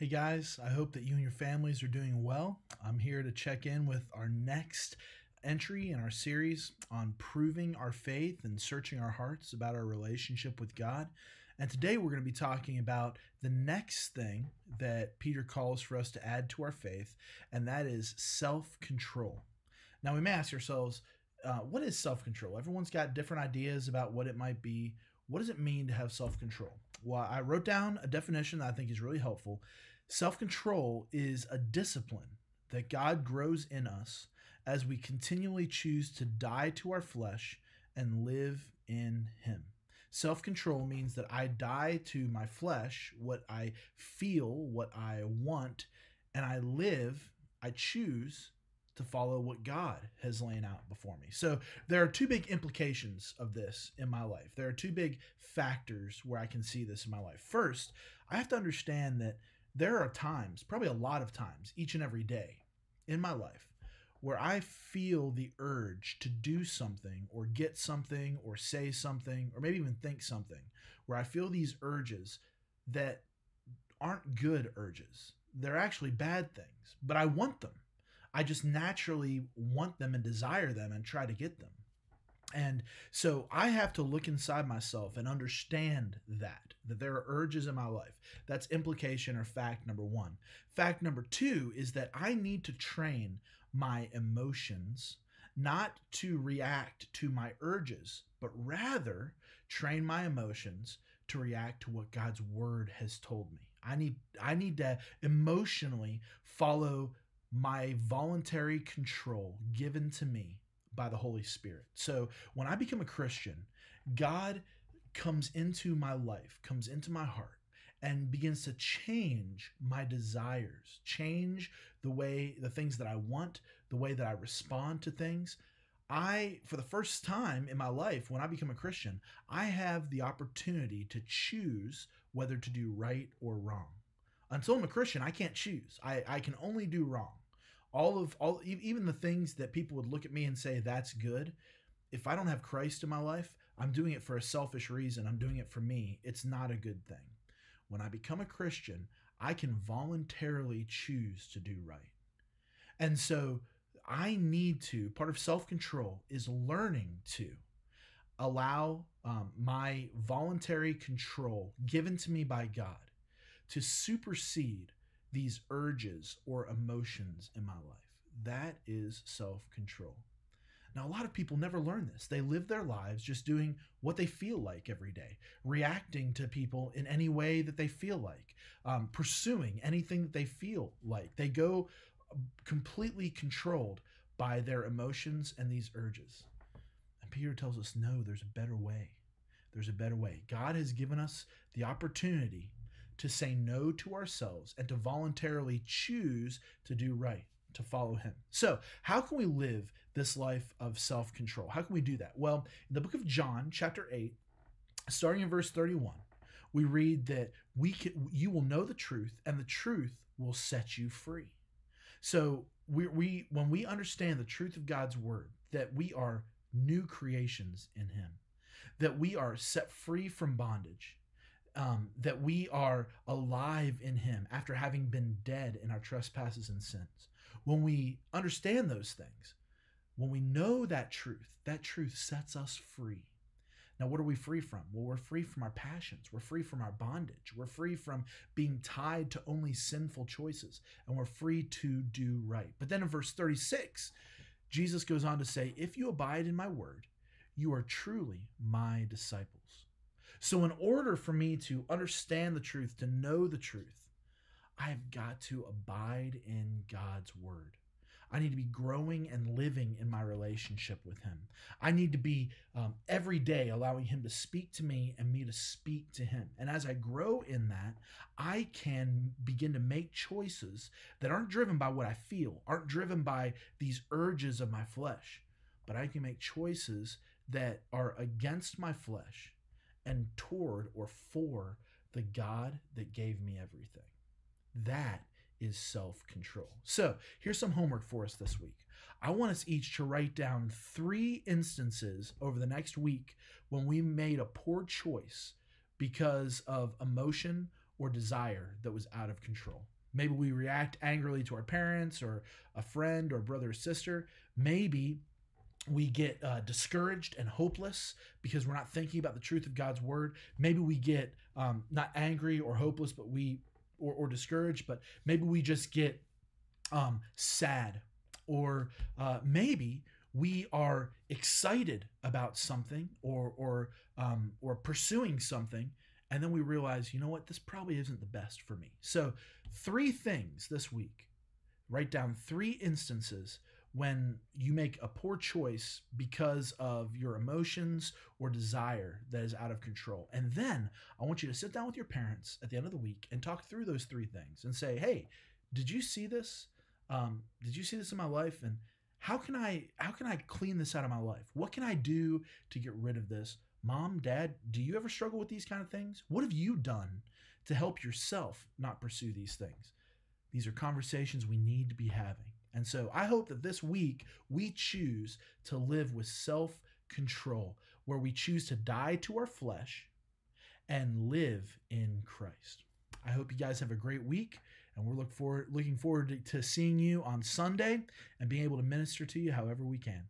Hey guys, I hope that you and your families are doing well. I'm here to check in with our next entry in our series on proving our faith and searching our hearts about our relationship with God. And today we're going to be talking about the next thing that Peter calls for us to add to our faith, and that is self control. Now we may ask ourselves, uh, what is self control? Everyone's got different ideas about what it might be what does it mean to have self control? Well, I wrote down a definition that I think is really helpful. Self control is a discipline that God grows in us as we continually choose to die to our flesh and live in Him. Self control means that I die to my flesh, what I feel, what I want, and I live, I choose to follow what God has laid out before me. So there are two big implications of this in my life. There are two big factors where I can see this in my life. First, I have to understand that there are times, probably a lot of times, each and every day in my life where I feel the urge to do something or get something or say something or maybe even think something, where I feel these urges that aren't good urges. They're actually bad things, but I want them I just naturally want them and desire them and try to get them. And so I have to look inside myself and understand that that there are urges in my life. That's implication or fact number 1. Fact number 2 is that I need to train my emotions not to react to my urges, but rather train my emotions to react to what God's word has told me. I need I need to emotionally follow my voluntary control given to me by the Holy Spirit. So when I become a Christian, God comes into my life, comes into my heart, and begins to change my desires, change the way, the things that I want, the way that I respond to things. I, for the first time in my life, when I become a Christian, I have the opportunity to choose whether to do right or wrong. Until I'm a Christian, I can't choose. I, I can only do wrong. All of all even the things that people would look at me and say that's good, if I don't have Christ in my life, I'm doing it for a selfish reason. I'm doing it for me. It's not a good thing. When I become a Christian, I can voluntarily choose to do right. And so I need to, part of self control is learning to allow um, my voluntary control given to me by God to supersede these urges or emotions in my life. That is self control. Now, a lot of people never learn this. They live their lives just doing what they feel like every day, reacting to people in any way that they feel like, um, pursuing anything that they feel like. They go um, completely controlled by their emotions and these urges. And Peter tells us no, there's a better way. There's a better way. God has given us the opportunity to say no to ourselves and to voluntarily choose to do right, to follow Him. So, how can we live this life of self control? How can we do that? Well, in the book of John, chapter 8, starting in verse 31, we read that we can, you will know the truth and the truth will set you free. So, we, we when we understand the truth of God's word, that we are new creations in Him, that we are set free from bondage, um, that we are alive in Him after having been dead in our trespasses and sins. When we understand those things, when we know that truth, that truth sets us free. Now, what are we free from? Well, we're free from our passions. We're free from our bondage. We're free from being tied to only sinful choices, and we're free to do right. But then in verse 36, Jesus goes on to say, If you abide in my word, you are truly my disciples. So, in order for me to understand the truth, to know the truth, I have got to abide in God's word. I need to be growing and living in my relationship with Him. I need to be um, every day allowing Him to speak to me and me to speak to Him. And as I grow in that, I can begin to make choices that aren't driven by what I feel, aren't driven by these urges of my flesh, but I can make choices that are against my flesh and toward or for the God that gave me everything. That is self control. So here's some homework for us this week. I want us each to write down three instances over the next week when we made a poor choice because of emotion or desire that was out of control. Maybe we react angrily to our parents or a friend or brother or sister. Maybe we get uh, discouraged and hopeless because we're not thinking about the truth of God's word. Maybe we get um, not angry or hopeless, but we or, or discouraged, but maybe we just get um, sad, or uh, maybe we are excited about something or or um, or pursuing something, and then we realize, you know what, this probably isn't the best for me. So, three things this week. Write down three instances when you make a poor choice because of your emotions or desire that is out of control. And then I want you to sit down with your parents at the end of the week and talk through those three things and say, hey, did you see this? Um, did you see this in my life? And how can I how can I clean this out of my life? What can I do to get rid of this? Mom, dad, do you ever struggle with these kind of things? What have you done to help yourself not pursue these things? These are conversations we need to be having. And so I hope that this week we choose to live with self control, where we choose to die to our flesh and live in Christ. I hope you guys have a great week, and we're look forward, looking forward to seeing you on Sunday and being able to minister to you however we can.